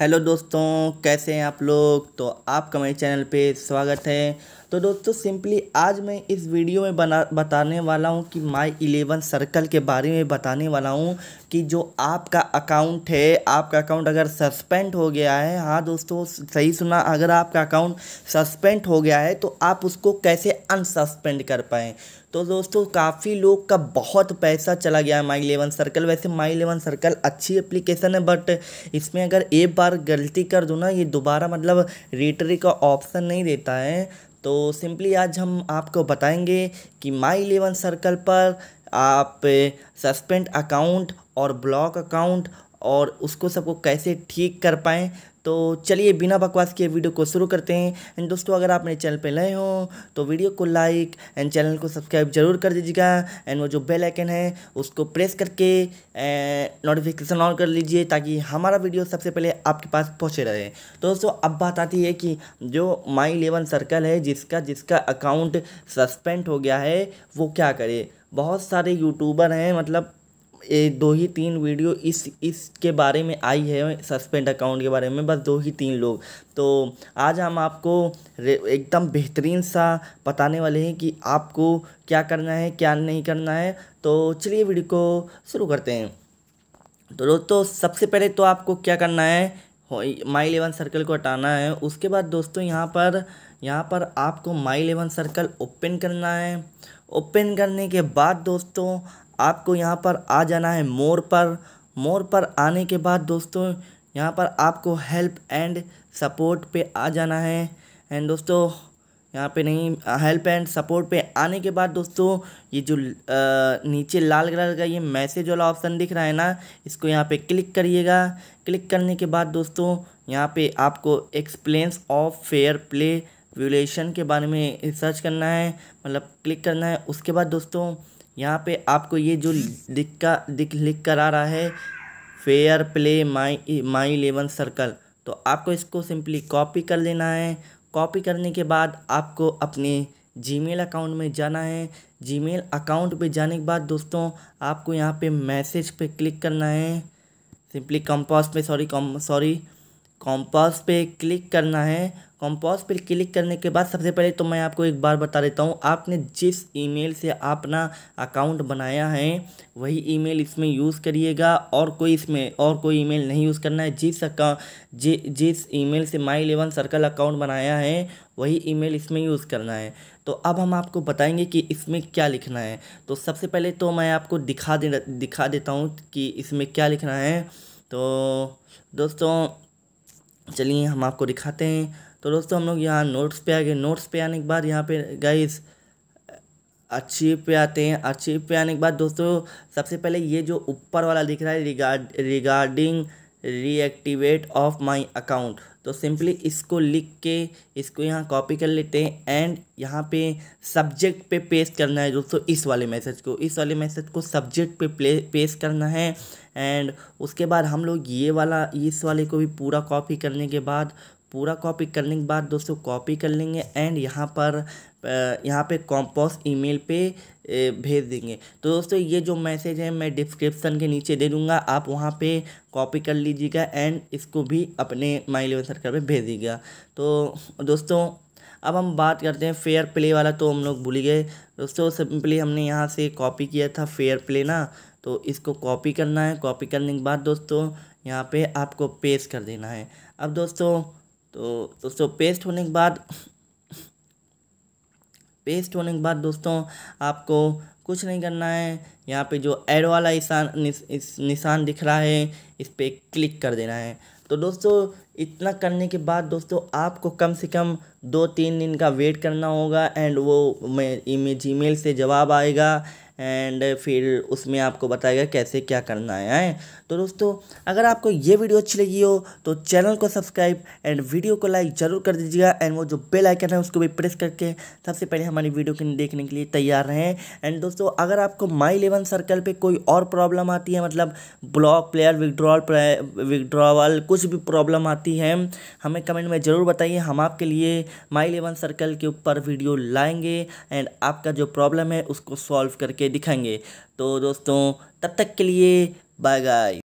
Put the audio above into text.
hello दोस्तों कैसे हैं आप लोग तो आपका मेरे चैनल पे स्वागत है तो दोस्तों सिंपली आज मैं इस वीडियो में बना बताने वाला हूँ कि माई इलेवन सर्कल के बारे में बताने वाला हूँ कि जो आपका अकाउंट है आपका अकाउंट अगर सस्पेंड हो गया है हाँ दोस्तों सही सुना अगर आपका अकाउंट सस्पेंड हो गया है तो आप उसको कैसे अनसस्पेंड कर पाएँ तो दोस्तों काफ़ी लोग का बहुत पैसा चला गया है माई इलेवन सर्कल वैसे माई इलेवन सर्कल अच्छी एप्लीकेशन है बट इसमें अगर एक बार गलती कर दूँ ना ये दोबारा मतलब रिटरी का ऑप्शन नहीं देता है तो सिंपली आज हम आपको बताएंगे कि माई इलेवन सर्कल पर आप सस्पेंड अकाउंट और ब्लॉक अकाउंट और उसको सबको कैसे ठीक कर पाएँ तो चलिए बिना बकवास किए वीडियो को शुरू करते हैं एंड दोस्तों अगर आप मेरे चैनल पर नए हो तो वीडियो को लाइक एंड चैनल को सब्सक्राइब जरूर कर दीजिएगा एंड वो जो बेल आइकन है उसको प्रेस करके नोटिफिकेशन ऑन कर लीजिए ताकि हमारा वीडियो सबसे पहले आपके पास पहुँचे रहे तो दोस्तों अब बात आती है कि जो माई इलेवन सर्कल है जिसका जिसका अकाउंट सस्पेंड हो गया है वो क्या करे बहुत सारे यूट्यूबर हैं मतलब दो ही तीन वीडियो इस इसके बारे में आई है सस्पेंड अकाउंट के बारे में बस दो ही तीन लोग तो आज हम आपको एकदम बेहतरीन सा बताने वाले हैं कि आपको क्या करना है क्या नहीं करना है तो चलिए वीडियो को शुरू करते हैं तो दोस्तों सबसे पहले तो आपको क्या करना है माई इलेवन सर्कल को हटाना है उसके बाद दोस्तों यहाँ पर यहाँ पर आपको माई इलेवन सर्कल ओपन करना है ओपन करने के बाद दोस्तों आपको यहाँ पर आ जाना है मोर पर मोर पर आने के बाद दोस्तों यहाँ पर आपको हेल्प एंड सपोर्ट पे आ जाना है एंड दोस्तों यहाँ पे नहीं हेल्प एंड सपोर्ट पे आने के बाद दोस्तों ये जो आ, नीचे लाल कलर का ये मैसेज वाला ऑप्शन दिख रहा है ना इसको यहाँ पे क्लिक करिएगा क्लिक करने के बाद दोस्तों यहाँ पे आपको explains of fair play violation के बारे में सर्च करना है मतलब क्लिक करना है उसके बाद दोस्तों यहाँ पे आपको ये जो लिख का दिख लिख कर आ रहा है fair play my my eleven circle तो आपको इसको सिंपली कॉपी कर लेना है कॉपी करने के बाद आपको अपने जीमेल अकाउंट में जाना है जीमेल अकाउंट पे जाने के बाद दोस्तों आपको यहाँ पे मैसेज पे क्लिक करना है सिंपली कंपास पे सॉरी कॉम सॉरी कॉम्पास पे क्लिक करना है कॉम्पास पर क्लिक करने के बाद सबसे पहले तो मैं आपको एक बार बता देता हूँ आपने जिस ईमेल से अपना अकाउंट बनाया है वही ईमेल इसमें यूज़ करिएगा और कोई इसमें और कोई ईमेल नहीं यूज़ करना है जिस अका जि, जिस ईमेल से माई इलेवन सर्कल अकाउंट बनाया है वही ईमेल इसमें यूज़ करना है तो अब हम आपको बताएंगे कि इसमें क्या लिखना है तो सबसे पहले तो मैं आपको दिखा दे दिखा देता हूँ कि इसमें क्या लिखना है तो दोस्तों चलिए हम आपको दिखाते हैं तो दोस्तों हम लोग यहाँ नोट्स पे आ गए नोट्स पे आने के बाद यहाँ पे गाइस अचीव पे आते हैं अचीव पे आने के बाद दोस्तों सबसे पहले ये जो ऊपर वाला दिख रहा है regard regarding reactivate of my account तो सिंपली इसको लिख के इसको यहाँ कॉपी कर लेते हैं एंड यहाँ पे सब्जेक्ट पे पेस्ट करना है दोस्तों इस वाले मैसेज को इस वाले मैसेज को सब्जेक्ट पे प्ले पेस्ट करना है एंड उसके बाद हम लोग ये वाला इस वाले को भी पूरा कॉपी करने के बाद पूरा कॉपी करने के बाद दोस्तों कॉपी कर लेंगे एंड यहाँ पर यहाँ पे कॉम्पोस ईमेल पे भेज देंगे तो दोस्तों ये जो मैसेज है मैं डिस्क्रिप्शन के नीचे दे दूँगा आप वहाँ पे कॉपी कर लीजिएगा एंड इसको भी अपने माई लेवन सर्कल पर भेज दीजिएगा तो दोस्तों अब हम बात करते हैं फेयर प्ले वाला तो हम लोग भूल गए दोस्तों सिंपली हमने यहाँ से कॉपी किया था फेयर प्ले ना तो इसको कॉपी करना है कॉपी करने के बाद दोस्तों यहाँ पे आपको पेस्ट कर देना है अब दोस्तों तो दोस्तों पेस्ट होने के बाद पेस्ट होने के बाद दोस्तों आपको कुछ नहीं करना है यहाँ पे जो एड वाला निशान निस, इस निशान दिख रहा है इस पर क्लिक कर देना है तो दोस्तों इतना करने के बाद दोस्तों आपको कम से कम दो तीन दिन का वेट करना होगा एंड वो मैं इमेज ईमेल से जवाब आएगा एंड फिर उसमें आपको बताएगा कैसे क्या करना है तो दोस्तों अगर आपको ये वीडियो अच्छी लगी हो तो चैनल को सब्सक्राइब एंड वीडियो को लाइक ज़रूर कर दीजिएगा एंड वो जो बेल आइकन है उसको भी प्रेस करके सबसे पहले हमारी वीडियो को देखने के लिए तैयार रहें एंड दोस्तों अगर आपको माई इलेवन सर्कल पर कोई और प्रॉब्लम आती है मतलब ब्लॉक प्लेयर विकड्रॉल विकड्रॉवल कुछ भी प्रॉब्लम आती है हमें कमेंट में ज़रूर बताइए हम आपके लिए माई इलेवन सर्कल के ऊपर वीडियो लाएँगे एंड आपका जो प्रॉब्लम है उसको सॉल्व करके दिखाएंगे तो दोस्तों तब तक के लिए बाय बाय